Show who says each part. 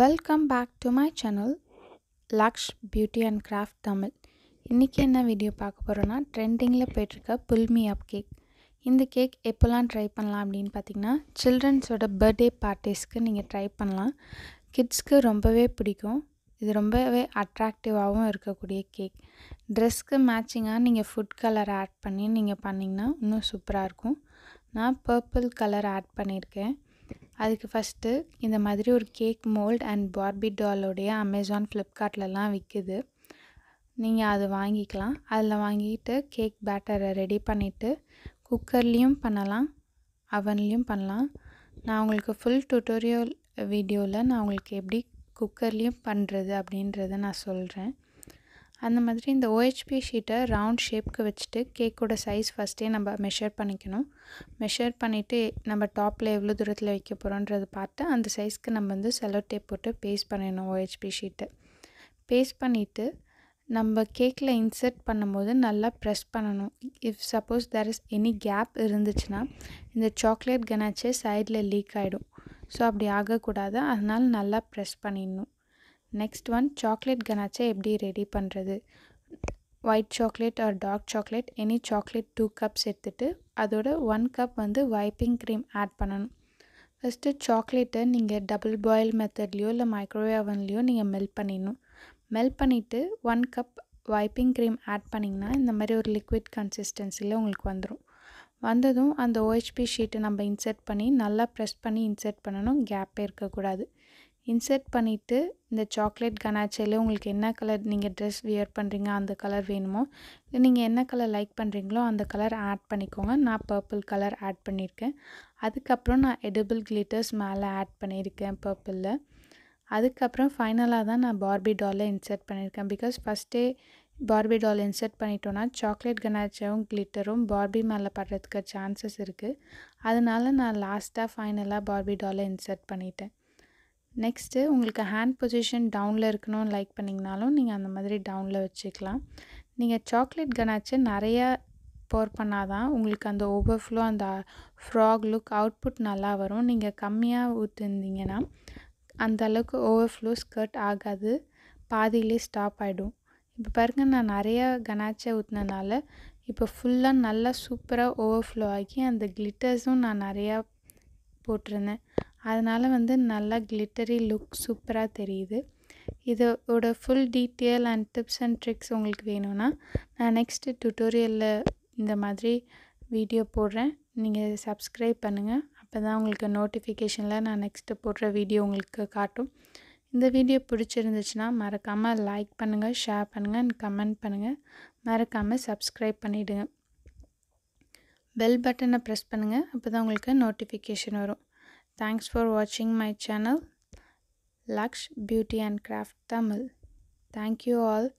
Speaker 1: Welcome back to my channel Laksh beauty and craft Tamil இன்றைக்கி என்ன video பார்க்க போகிறோன்னா ட்ரெண்டிங்கில் போயிட்டுருக்க புல்மி அப் கேக் இந்த கேக் எப்போல்லாம் ட்ரை பண்ணலாம் அப்படின்னு பார்த்தீங்கன்னா சில்ட்ரன்ஸோட பர்த்டே பார்ட்டிஸ்க்கு நீங்கள் ட்ரை பண்ணலாம் கிட்ஸ்க்கு ரொம்பவே பிடிக்கும் இது ரொம்பவே அட்ராக்டிவாகவும் இருக்கக்கூடிய கேக் ட்ரெஸ்க்கு மேட்சிங்காக நீங்கள் ஃபுட் கலர் ஆட் பண்ணி நீங்கள் பண்ணிங்கன்னா இன்னும் சூப்பராக இருக்கும் நான் பர்பிள் கலர் ஆட் பண்ணியிருக்கேன் அதுக்கு ஃபஸ்ட்டு இந்த மாதிரி ஒரு கேக் மோல்ட் அண்ட் பார்பி டாலோடைய அமேசான் ஃப்ளிப்கார்ட்லலாம் விற்குது நீங்கள் அது வாங்கிக்கலாம் அதில் வாங்கிட்டு கேக் பேட்டரை ரெடி பண்ணிவிட்டு குக்கர்லேயும் பண்ணலாம் அவன்லேயும் பண்ணலாம் நான் உங்களுக்கு ஃபுல் டுட்டோரியல் வீடியோவில் நான் உங்களுக்கு எப்படி குக்கர்லேயும் பண்ணுறது அப்படின்றத நான் சொல்கிறேன் அந்த மாதிரி இந்த ஓஹெச்பி ஷீட்டை ரவுண்ட் ஷேப்க்கு வச்சுட்டு கேக்கோட சைஸ் ஃபஸ்ட்டே நம்ம மெஷர் பண்ணிக்கணும் மெஷர் பண்ணிவிட்டு நம்ம டாப்பில் எவ்வளோ தூரத்தில் வைக்க போகிறோன்றது பார்த்து அந்த சைஸ்க்கு நம்ம வந்து செலோ டேப் போட்டு பேஸ்ட் பண்ணிடணும் ஓஹெச்பி ஷீட்டை பேஸ்ட் பண்ணிவிட்டு நம்ம கேக்கில் இன்சர்ட் பண்ணும்போது நல்லா ப்ரெஸ் பண்ணணும் if suppose there is any gap இருந்துச்சுன்னா இந்த சாக்லேட் கனாச்சே சைடில் லீக் ஆகிடும் ஸோ அப்படி ஆகக்கூடாது அதனால் நல்லா ப்ரெஸ் பண்ணிடணும் நெக்ஸ்ட் ஒன் சாக்லேட் கனாச்சா எப்படி ரெடி பண்ணுறது white chocolate or dark chocolate any chocolate two cups எடுத்துகிட்டு அதோட ஒன் கப் வந்து வைப்பிங் க்ரீம் ஆட் பண்ணணும் ஃபஸ்ட்டு சாக்லேட்டை நீங்கள் டபுள் பாயில் மெத்தட்லேயோ இல்லை மைக்ரோவேவ் ஓவன்லேயோ நீங்கள் மெல்ட் பண்ணிடணும் மெல்ட் பண்ணிவிட்டு one cup whipping cream add பண்ணிங்கன்னா இந்த மாதிரி ஒரு லிக்விட் கன்சிஸ்டன்சியில் உங்களுக்கு வந்துடும் வந்ததும் அந்த ஓஹெச்பி ஷீட்டை நம்ம இன்சர்ட் பண்ணி நல்லா ப்ரெஸ் பண்ணி இன்சர்ட் பண்ணணும் கேப்பே இருக்கக்கூடாது இன்சர்ட் பண்ணிவிட்டு இந்த சாக்லேட் கனாச்சையில் உங்களுக்கு என்ன கலர் நீங்கள் ட்ரெஸ் வியர் பண்ணுறீங்க அந்த கலர் வேணுமோ இல்லை நீங்கள் என்ன கலர் லைக் பண்ணுறீங்களோ அந்த கலர் ஆட் பண்ணிக்கோங்க நான் பர்பிள் கலர் ஆட் பண்ணியிருக்கேன் அதுக்கப்புறம் நான் எடிபிள் கிளிட்டர்ஸ் மேலே ஆட் பண்ணியிருக்கேன் பர்பிளில் அதுக்கப்புறம் ஃபைனலாக தான் நான் பார்பி டாலில் இன்சர்ட் பண்ணியிருக்கேன் பிகாஸ் ஃபஸ்ட்டே பார்பி டால் இன்சர்ட் பண்ணிட்டோன்னா சாக்லேட் கனாச்சாவும் கிளிட்டரும் பார்பி மேலே படுறதுக்கு சான்சஸ் இருக்குது அதனால நான் லாஸ்ட்டாக ஃபைனலாக பார்பி டாலை இன்சர்ட் பண்ணிட்டேன் நெக்ஸ்ட்டு உங்களுக்கு ஹேண்ட் பொசிஷன் டவுனில் இருக்கணும்னு லைக் பண்ணிங்கனாலும் நீங்கள் அந்த மாதிரி டவுனில் வச்சுக்கலாம் நீங்கள் சாக்லேட் கனாச்சு நிறையா போர் பண்ணால் தான் உங்களுக்கு அந்த ஓவர்ஃப்ளோ அந்த ஃப்ராக் லுக் அவுட்புட் நல்லா வரும் நீங்கள் கம்மியாக ஊற்றிருந்தீங்கன்னா அந்தளவுக்கு ஓவர்ஃப்ளோ ஸ்கர்ட் ஆகாது பாதியிலே ஸ்டாப் ஆகிடும் இப்போ பாருங்க நான் நிறையா கனாச்சை ஊற்றினனால இப்போ ஃபுல்லாக நல்லா சூப்பராக ஓவர்ஃப்ளோ ஆகி அந்த கிளிட்டர்ஸும் நான் நிறையா போட்டிருந்தேன் அதனால் வந்து நல்லா கிளிட்டரி லுக் சூப்பராக தெரியுது இதோட full detail and tips and tricks உங்களுக்கு வேணும்னா நான் நெக்ஸ்ட்டு டுட்டோரியலில் இந்த மாதிரி வீடியோ போடுறேன் நீங்கள் சப்ஸ்கிரைப் பண்ணுங்கள் அப்போ தான் உங்களுக்கு நோட்டிஃபிகேஷனில் நான் நெக்ஸ்ட்டு போடுற வீடியோ உங்களுக்கு காட்டும் இந்த வீடியோ பிடிச்சிருந்துச்சுன்னா மறக்காமல் லைக் பண்ணுங்கள் ஷேர் பண்ணுங்கள் அண்ட் கமெண்ட் பண்ணுங்கள் மறக்காமல் சப்ஸ்கிரைப் பண்ணிவிடுங்க பெல் பட்டனை ப்ரெஸ் பண்ணுங்கள் அப்போ தான் உங்களுக்கு நோட்டிஃபிகேஷன் வரும் Thanks for watching my channel Laksh Beauty and Craft Tamil. Thank you all.